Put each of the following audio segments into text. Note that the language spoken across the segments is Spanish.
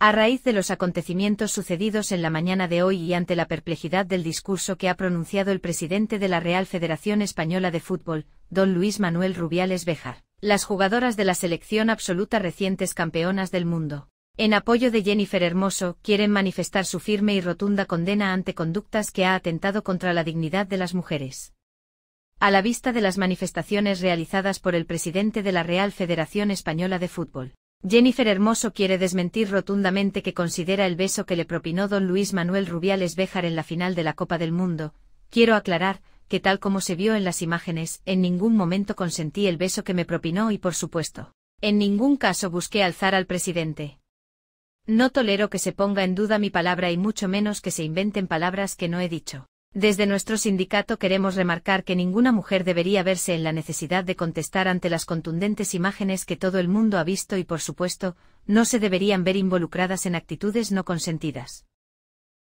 A raíz de los acontecimientos sucedidos en la mañana de hoy y ante la perplejidad del discurso que ha pronunciado el presidente de la Real Federación Española de Fútbol, don Luis Manuel Rubiales Bejar, las jugadoras de la selección absoluta recientes campeonas del mundo, en apoyo de Jennifer Hermoso, quieren manifestar su firme y rotunda condena ante conductas que ha atentado contra la dignidad de las mujeres. A la vista de las manifestaciones realizadas por el presidente de la Real Federación Española de Fútbol, Jennifer Hermoso quiere desmentir rotundamente que considera el beso que le propinó don Luis Manuel Rubiales Béjar en la final de la Copa del Mundo. Quiero aclarar, que tal como se vio en las imágenes, en ningún momento consentí el beso que me propinó y por supuesto, en ningún caso busqué alzar al presidente. No tolero que se ponga en duda mi palabra y mucho menos que se inventen palabras que no he dicho. Desde nuestro sindicato queremos remarcar que ninguna mujer debería verse en la necesidad de contestar ante las contundentes imágenes que todo el mundo ha visto y, por supuesto, no se deberían ver involucradas en actitudes no consentidas.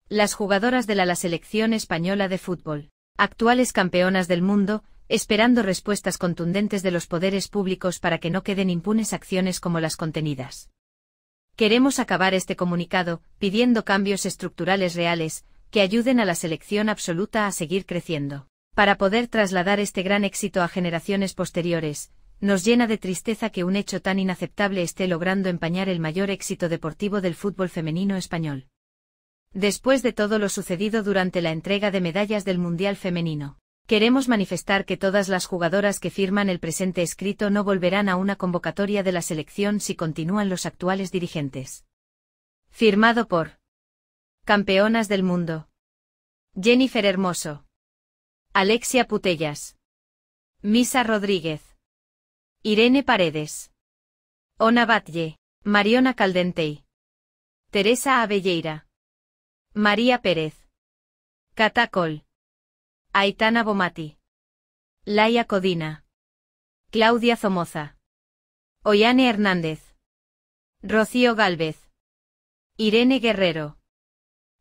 Las jugadoras de la, selección española de fútbol, actuales campeonas del mundo, esperando respuestas contundentes de los poderes públicos para que no queden impunes acciones como las contenidas. Queremos acabar este comunicado, pidiendo cambios estructurales reales, que ayuden a la selección absoluta a seguir creciendo. Para poder trasladar este gran éxito a generaciones posteriores, nos llena de tristeza que un hecho tan inaceptable esté logrando empañar el mayor éxito deportivo del fútbol femenino español. Después de todo lo sucedido durante la entrega de medallas del Mundial Femenino, queremos manifestar que todas las jugadoras que firman el presente escrito no volverán a una convocatoria de la selección si continúan los actuales dirigentes. Firmado por Campeonas del mundo. Jennifer Hermoso. Alexia Putellas. Misa Rodríguez. Irene Paredes. Ona Batlle. Mariona Caldentey. Teresa Abelleira. María Pérez. Catacol. Aitana Bomati. Laia Codina. Claudia Zomoza. Oyane Hernández. Rocío Gálvez. Irene Guerrero.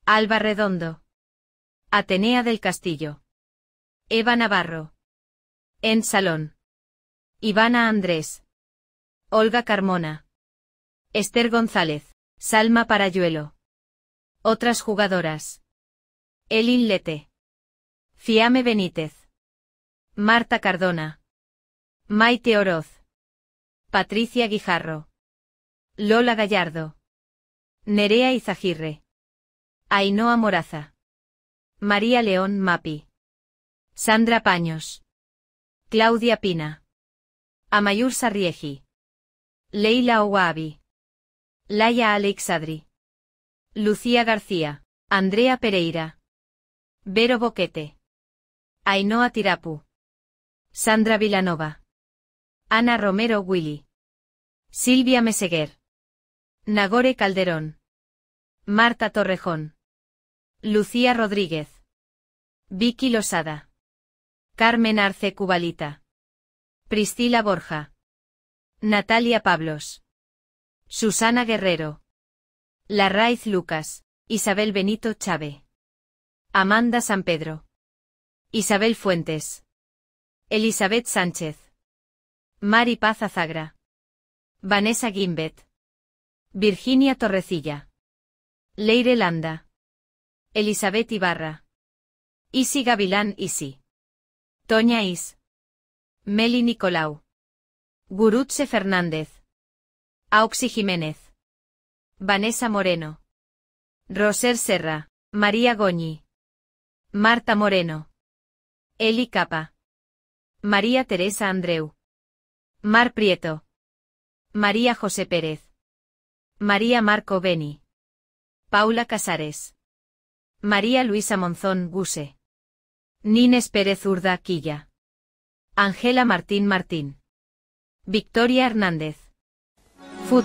Alba Redondo. Atenea del Castillo. Eva Navarro. En Salón. Ivana Andrés. Olga Carmona. Esther González. Salma Parayuelo. Otras jugadoras. Elin Lete. Fiame Benítez. Marta Cardona. Maite Oroz. Patricia Guijarro. Lola Gallardo. Nerea Izagirre. Ainhoa Moraza. María León Mapi. Sandra Paños. Claudia Pina. Amayur Sarriegi. Leila Owabi. Laia Alexadri. Lucía García. Andrea Pereira. Vero Boquete. Ainhoa Tirapu. Sandra Vilanova. Ana Romero Willy. Silvia Meseguer. Nagore Calderón. Marta Torrejón. Lucía Rodríguez. Vicky Losada. Carmen Arce Cubalita. Priscila Borja. Natalia Pablos. Susana Guerrero. Larraiz Lucas. Isabel Benito Chávez. Amanda San Pedro. Isabel Fuentes. Elizabeth Sánchez. Mari Paz Azagra. Vanessa Gimbet. Virginia Torrecilla. Leire Landa. Elizabeth Ibarra. Isi Gavilán Isi. Toña Is. Meli Nicolau. Gurutse Fernández. Auxi Jiménez. Vanessa Moreno. Roser Serra. María Goñi. Marta Moreno. Eli Capa. María Teresa Andreu. Mar Prieto. María José Pérez. María Marco Beni. Paula Casares. María Luisa Monzón Guse. Nines Pérez Urda Quilla. Ángela Martín Martín. Victoria Hernández. Food